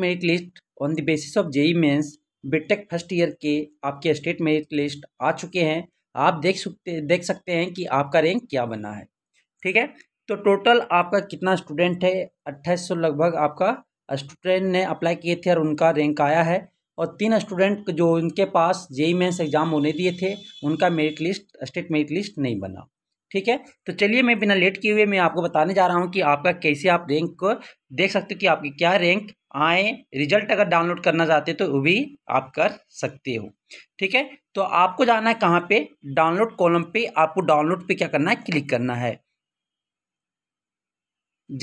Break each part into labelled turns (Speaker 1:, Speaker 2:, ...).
Speaker 1: merit list on the basis of JEE mains BTech first year के आपके state merit list आ चुके हैं आप देख सकते देख सकते हैं कि आपका रैंक क्या बना है ठीक है तो टोटल आपका कितना स्टूडेंट है अट्ठाईस सौ लगभग आपका स्टूडेंट ने अप्लाई किए थे और उनका रैंक आया है और तीन स्टूडेंट जो उनके पास जेई मेन्स एग्ज़ाम होने दिए थे उनका merit list state merit list नहीं बना ठीक है तो चलिए मैं बिना लेट किए हुए मैं आपको बताने जा रहा हूँ कि आपका कैसे आप रैंक देख सकते हो कि आपकी क्या रैंक आए रिजल्ट अगर डाउनलोड करना चाहते हो तो वो भी आप कर सकते हो ठीक है तो आपको जाना है कहाँ पे डाउनलोड कॉलम पे आपको डाउनलोड पे क्या करना है क्लिक करना है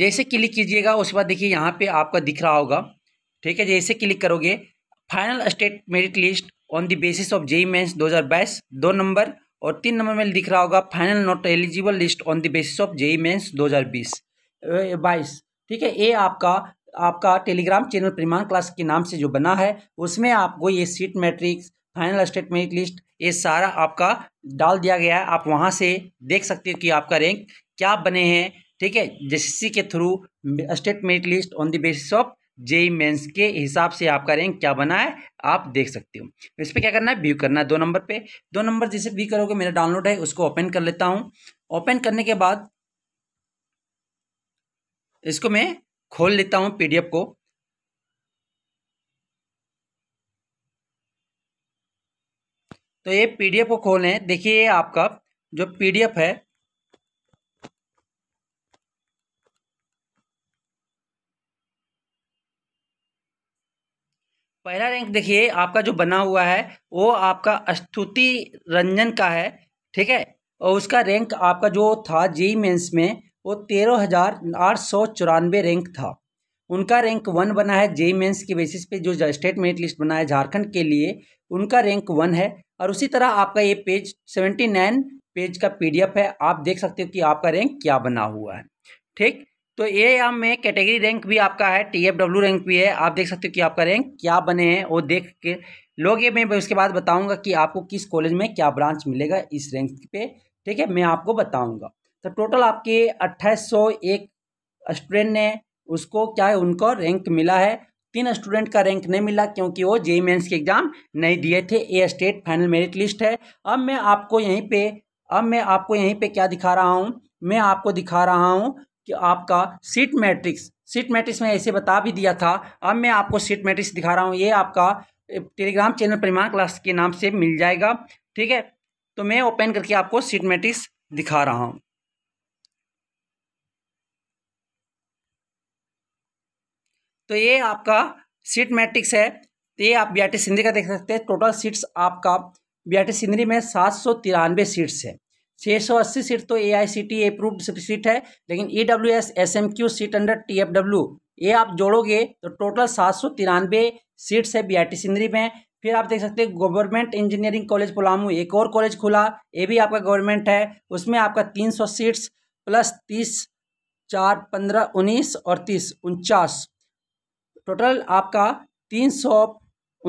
Speaker 1: जैसे क्लिक कीजिएगा उसके बाद देखिए यहाँ पे आपका दिख रहा होगा ठीक है जैसे क्लिक करोगे final state merit list on the basis of JEE mains बाईस दो नंबर और तीन नंबर में दिख रहा होगा final not eligible list on the basis of JEE mains बीस बाईस ठीक है ये आपका आपका टेलीग्राम चैनल परिमाण क्लास के नाम से जो बना है उसमें आपको ये seat matrix final statement list ये सारा आपका डाल दिया गया है आप वहाँ से देख सकते हो कि आपका रैंक क्या बने हैं ठीक है जिस के through state merit list on the basis of JEE mains के हिसाब से आपका रैंक क्या बना है आप देख सकते हो तो इस पर क्या करना है व्यू करना है दो नंबर पे दो नंबर जैसे व्यू करोगे मेरा डाउनलोड है उसको ओपन कर लेता हूँ ओपन करने के बाद इसको मैं खोल लेता हूं पीडीएफ को तो ये पीडीएफ को खोलें देखिए ये आपका जो पीडीएफ है पहला रैंक देखिए आपका जो बना हुआ है वो आपका स्तुति रंजन का है ठीक है और उसका रैंक आपका जो था जेई मेंस में वो तेरह हज़ार आठ सौ चौरानवे रैंक था उनका रैंक वन बना है जे मेन्स के बेसिस पे जो स्टेट मेरिट लिस्ट बना है झारखंड के लिए उनका रैंक वन है और उसी तरह आपका ये पेज सेवेंटी नाइन पेज का पीडीएफ है आप देख सकते हो कि आपका रैंक क्या बना हुआ है ठीक तो ए आम में कैटेगरी रैंक भी आपका है टी एफ डब्ल्यू रैंक भी है आप देख सकते हो कि आपका रैंक क्या बने हैं वो देख के लोग ये मैं उसके बाद बताऊंगा कि आपको किस कॉलेज में क्या ब्रांच मिलेगा इस रैंक पे ठीक है मैं आपको बताऊंगा तो टोटल आपके अट्ठाईस स्टूडेंट ने उसको क्या है उनको रैंक मिला है तीन स्टूडेंट का रैंक नहीं मिला क्योंकि वो जेई मेन्स के एग्ज़ाम नहीं दिए थे a state final merit list है अब मैं आपको यहीं पे अब मैं आपको यहीं पे क्या दिखा रहा हूँ मैं आपको दिखा रहा हूँ कि आपका सीट मैट्रिक्स सीट मैट्रिक्स में ऐसे बता भी दिया था अब मैं आपको सीट मैट्रिक्स दिखा रहा हूँ ये आपका टेलीग्राम चैनल परिमाण क्लास के नाम से मिल जाएगा ठीक है तो मैं ओपन करके आपको सीट मैट्रिक्स दिखा रहा हूँ तो ये आपका सीट मैट्रिक्स है तो ये आप बी सिंधरी का देख सकते हैं टोटल सीट्स आपका बी सिंधरी में सात सौ तिरानवे सीट्स है छः सौ अस्सी सीट तो A I C T approve seat है लेकिन E W S S M Q seat under T F W ये आप जोड़ोगे तो टोटल सात सौ तिरानवे सीट्स है बी आई टी सिंधरी में फिर आप देख सकते हैं गवर्नमेंट इंजीनियरिंग कॉलेज पुलामू एक और कॉलेज खुला ये भी आपका गवर्नमेंट है उसमें आपका तीन सौ सीट्स प्लस तीस चार पंद्रह उन्नीस और तीस उनचास टोटल आपका तीन सौ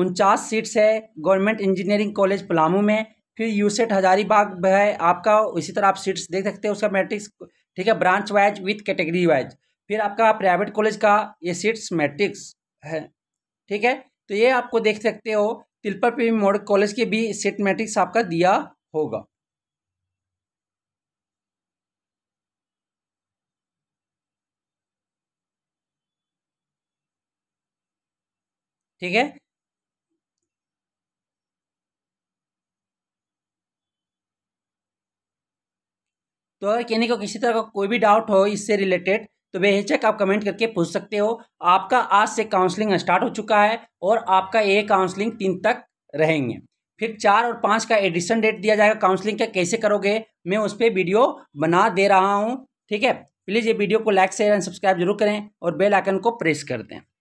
Speaker 1: उनचास सीट्स है गवर्नमेंट इंजीनियरिंग कॉलेज पलामू में फिर यूसेट हजारीबाग है आपका इसी तरह आप सीट्स देख सकते हो उसका मैट्रिक्स ठीक है branch wise with category wise फिर आपका प्राइवेट कॉलेज का ये सीट्स मैट्रिक्स है ठीक है तो ये आपको देख सकते हो तिलपर पी मॉडल कॉलेज के भी सीट मैट्रिक्स आपका दिया होगा ठीक है तो अगर यानी को किसी तरह का कोई भी डाउट हो इससे रिलेटेड तो बेहिचक आप कमेंट करके पूछ सकते हो आपका आज से काउंसलिंग स्टार्ट हो चुका है और आपका ये काउंसलिंग तीन तक रहेंगे फिर चार और पाँच का एडिशन डेट दिया जाएगा काउंसलिंग का कैसे करोगे मैं उस पर वीडियो बना दे रहा हूँ ठीक है प्लीज़ ये वीडियो को लाइक शेयर एंड सब्सक्राइब जरूर करें और बेल आइकन को प्रेस कर दें